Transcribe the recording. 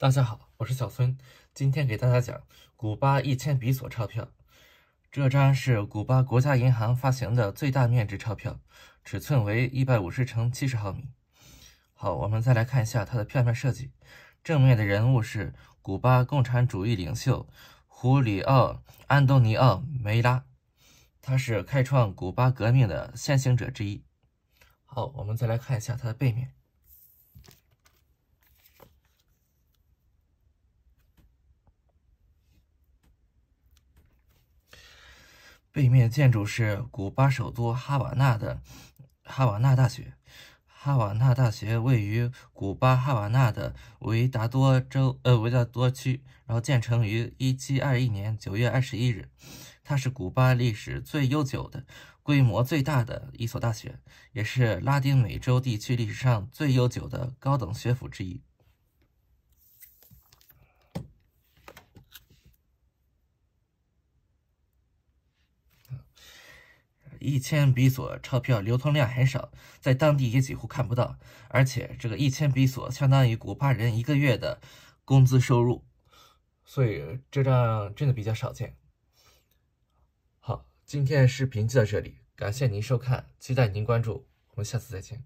大家好，我是小孙，今天给大家讲古巴一千比索钞票。这张是古巴国家银行发行的最大面值钞票，尺寸为一百五十乘七十毫米。好，我们再来看一下它的票面设计。正面的人物是古巴共产主义领袖胡里奥·安东尼奥·梅拉，他是开创古巴革命的先行者之一。好，我们再来看一下它的背面。背面建筑是古巴首都哈瓦那的哈瓦那大学。哈瓦那大学位于古巴哈瓦那的维达多州呃维达多区，然后建成于一七二一年九月二十一日。它是古巴历史最悠久的、规模最大的一所大学，也是拉丁美洲地区历史上最悠久的高等学府之一。一千比索钞票流通量很少，在当地也几乎看不到，而且这个一千比索相当于古巴人一个月的工资收入，所以这张真的比较少见。好，今天视频就到这里，感谢您收看，期待您关注，我们下次再见。